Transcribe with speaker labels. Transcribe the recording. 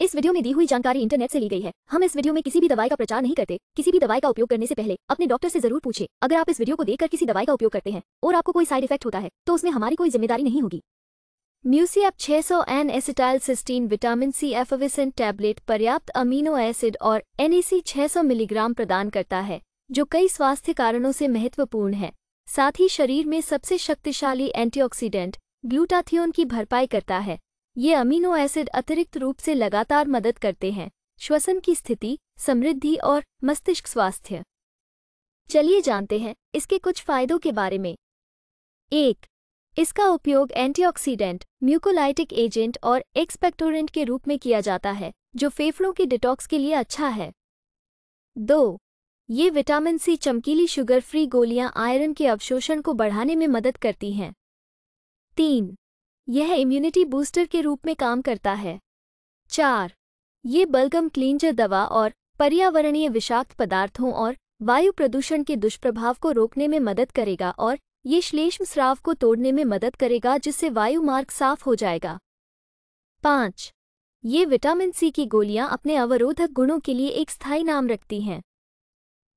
Speaker 1: इस वीडियो में दी हुई जानकारी इंटरनेट से ली गई है हम इस वीडियो में किसी भी दवाई का प्रचार नहीं करते किसी भी दवाई का उपयोग करने से पहले अपने डॉक्टर से जरूर पूछे अगर आप इस वीडियो को देखकर किसी दवाई का उपयोग करते हैं और आपको कोई साइड इफेक्ट होता है तो उसमें हमारी कोई जिम्मेदारी नहीं होगी छह सौ N acetyl cysteine vitamin C effervescent tablet पर्याप्त अमीनो एसिड और एनएसी सौ मिलीग्राम प्रदान करता है जो कई स्वास्थ्य कारणों से महत्वपूर्ण है साथ ही शरीर में सबसे शक्तिशाली एंटीऑक्सीडेंट ग्लूटाथियोन की भरपाई करता है ये अमीनो एसिड अतिरिक्त रूप से लगातार मदद करते हैं श्वसन की स्थिति समृद्धि और मस्तिष्क स्वास्थ्य चलिए जानते हैं इसके कुछ फायदों के बारे में एक इसका उपयोग एंटीऑक्सीडेंट म्यूकोलाइटिक एजेंट और एक्सपेक्टोरेंट के रूप में किया जाता है जो फेफड़ों के डिटॉक्स के लिए अच्छा है दो ये विटामिन सी चमकीली शुगर फ्री गोलियां आयरन के अवशोषण को बढ़ाने में मदद करती हैं तीन यह इम्यूनिटी बूस्टर के रूप में काम करता है चार ये बलगम क्लींजर दवा और पर्यावरणीय विषाक्त पदार्थों और वायु प्रदूषण के दुष्प्रभाव को रोकने में मदद करेगा और ये श्लेष्म स्राव को तोड़ने में मदद करेगा जिससे वायु मार्ग साफ हो जाएगा पाँच ये विटामिन सी की गोलियां अपने अवरोधक गुणों के लिए एक स्थायी नाम रखती हैं